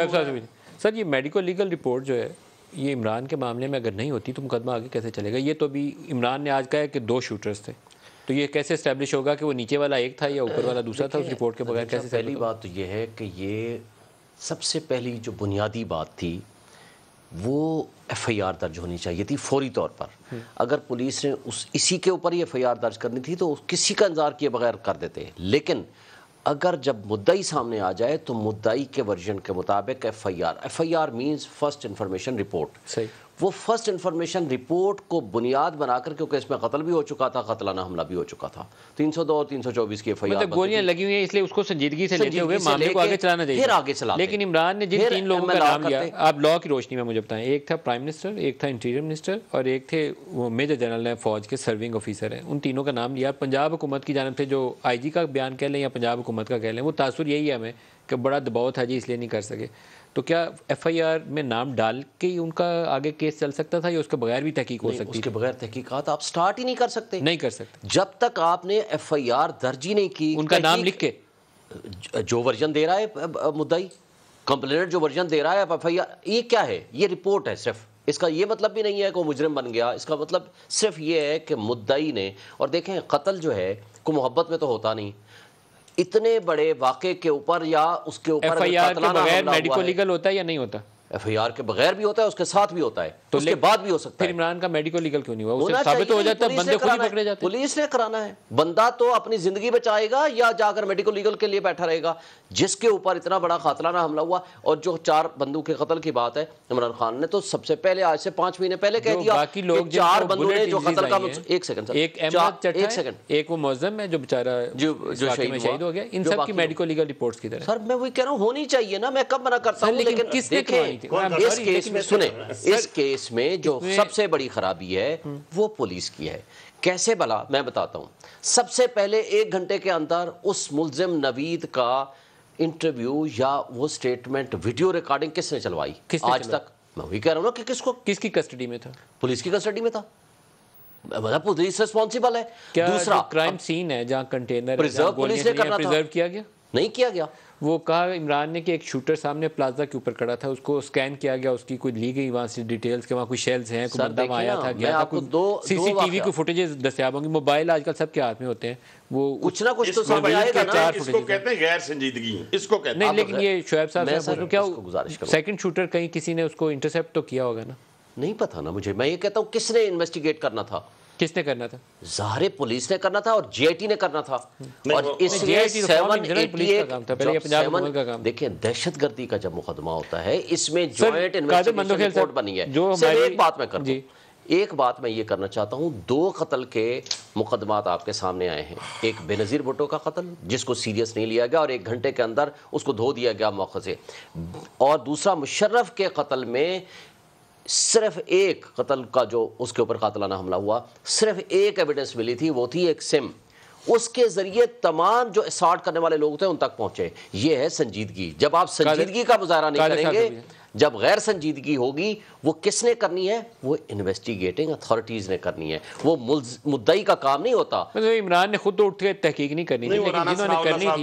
Sir ये medico legal report जो है ये इमरान के मामले में अगर नहीं होती तो मुकदमा आगे कैसे चलेगा ये तो अभी इमरान ने आज कहा है कि दो शूटर्स थे तो ये कैसे इस्टेब्लिश होगा कि वो नीचे वाला एक था या ऊपर वाला दूसरा था उस रिपोर्ट के बगैर कैसे अच्छा, पहली बात तो ये है कि ये सबसे पहली जो बुनियादी बात थी वो एफ आई आर दर्ज होनी चाहिए थी फौरी तौर पर हम्म। अगर पुलिस ने उस इसी के ऊपर ही एफ आई आर दर्ज करनी थी तो किसी का इंतजार किए बगैर कर देते लेकिन अगर जब मुद्दई सामने आ जाए तो मुद्दई के वर्जन के मुताबिक F I R F I R means first information report वो फर्स्ट इन्फॉर्मेशन रिपोर्ट को बुनियाद बनाकर क्योंकि इसमें कत्ल भी हो चुका था कतलाना हमला भी हो चुका था तीन सौ दो और तीन सौ चौबीस की एफ आई आर गोलियां लगी हुई है इसलिए उसको संजीदगी से लेते हुए मामले को आगे चलाना चाहिए फिर आगे चला लेकिन इमरान ने जिन तीन लोगों का नाम लिया आप लॉ की रोशनी में मुझे बताएं एक था प्राइम मिनिस्टर एक था इंटीरियर मिनिस्टर और एक थे वो मेजर जनरल हैं फौज के सर्विंग ऑफिसर हैं उन तीनों का नाम लिया पंजाब हुकूमत की जानब से जो आई जी का बयान कह लें या पंजाब हुकूमत का कह लें वो तासुर यही है हमें कि बड़ा दबाव था जी इसलिए नहीं कर सके तो क्या आर में नाम डाल के ही उनका आगे केस चल सकता था या उसके बगैर भी तहकीक हो सकती उसके बगैर तहकीकात आप स्टार्ट ही नहीं कर सकते नहीं कर सकते जब तक आपने आर दर्ज ही नहीं की उनका नाम लिख के जो वर्जन दे रहा है मुद्दई कंप्लेनर जो वर्जन दे रहा है एफ आई आर ये क्या है ये रिपोर्ट है सिर्फ इसका ये मतलब भी नहीं है कि वो मुजरम बन गया इसका मतलब सिर्फ ये है कि मुद्दई ने और देखें कत्ल जो है को मोहब्बत में तो होता नहीं इतने बड़े वाक़े के ऊपर या उसके ऊपर मेडिकल लीगल होता है या नहीं होता एफ आई आर के बगैर भी होता है उसके साथ भी होता है तो उसके बाद भी हो सकता है इमरान का मेडिकल लीगल क्यों नहीं हुआ साबित हो जाता है बंदे खुद ही पकड़े जाते पुलिस ने कराना है बंदा तो अपनी जिंदगी बचाएगा या जाकर मेडिकल लीगल के लिए बैठा रहेगा जिसके ऊपर इतना बड़ा कातलाना हमला हुआ और जो चार बंदूक के कतल की बात है इमरान खान ने तो सबसे पहले आज से पांच महीने पहले कह दिया बाकी लोग चार बंदूक ने जो कतल का एक सेकंड एक एक सेकंड एक वो मुजम है जो बेचारा जो जो शहीद हो गया इन सब की लीगल रिपोर्ट की तरह सर मैं वही कह रहा हूँ होनी चाहिए ना मैं कब मना करता हूँ लेकिन किसने थी इस केस में सुने तो- इस केस में जो सबसे बड़ी खराबी है वो पुलिस की है कैसे भला मैं बताता हूँ सबसे पहले एक घंटे के अंदर उस मुलजिम नवीद का इंटरव्यू या वो स्टेटमेंट वीडियो रिकॉर्डिंग किसने चलवाई किस आज तक मैं वही कह रहा हूँ ना कि किसको किसकी कस्टडी में था पुलिस की कस्टडी में था मतलब पुलिस रिस्पॉन्सिबल है दूसरा क्राइम सीन है जहाँ कंटेनर प्रिजर्व पुलिस ने करना प्रिजर्व किया गया नहीं किया गया वो कहा इमरान ने कि एक शूटर सामने प्लाजा के ऊपर खड़ा था उसको स्कैन किया गया उसकी कोई ली गई वहाँ से डिटेल्स के वहाँ कोई शेल्स हैं कोई बंदा वहाँ आया था गया था कोई दो सीसीटीवी को फुटेजेस दस्तियाब होंगी मोबाइल आजकल सबके हाथ में होते हैं वो कुछ ना कुछ तो सामने आएगा ना इसको कहते हैं गैर संजीदगी इसको कहते हैं नहीं लेकिन ये शोएब साहब मैं क्या सेकंड शूटर कहीं किसी ने उसको इंटरसेप्ट तो किया होगा ना नहीं पता ना मुझे मैं ये कहता हूँ किसने इन्वेस्टिगेट करना था किसने करना था जाहिर पुलिस ने करना था और जीआईटी ने करना था और इसलिए तो देखिए दहशत गर्दी का जब मुकदमा होता है इसमें ज्वाइंट इन्वेस्टिगेशन रिपोर्ट बनी है जो एक बात में कर एक बात मैं ये करना चाहता हूँ दो कत्ल के मुकदमात आपके सामने आए हैं एक बेनज़ीर भुटो का कत्ल जिसको सीरियस नहीं लिया गया और एक घंटे के अंदर उसको धो दिया गया मौके से और दूसरा मुशर्रफ के कत्ल में सिर्फ एक कत्ल का जो उसके ऊपर कातलाना हमला हुआ सिर्फ एक एविडेंस मिली थी वो थी एक सिम उसके जरिए तमाम जो असार्ट करने वाले लोग थे उन तक पहुंचे ये है संजीदगी जब आप संजीदगी का मुजाहरा नहीं करेंगे जब गैर संजीदगी होगी वो किसने करनी है वो इन्वेस्टिगेटिंग अथॉरिटीज ने करनी है वो मुद्दई का काम नहीं होता मतलब इमरान ने खुद तो उठ के तहकीक नहीं करनी थी करनी थी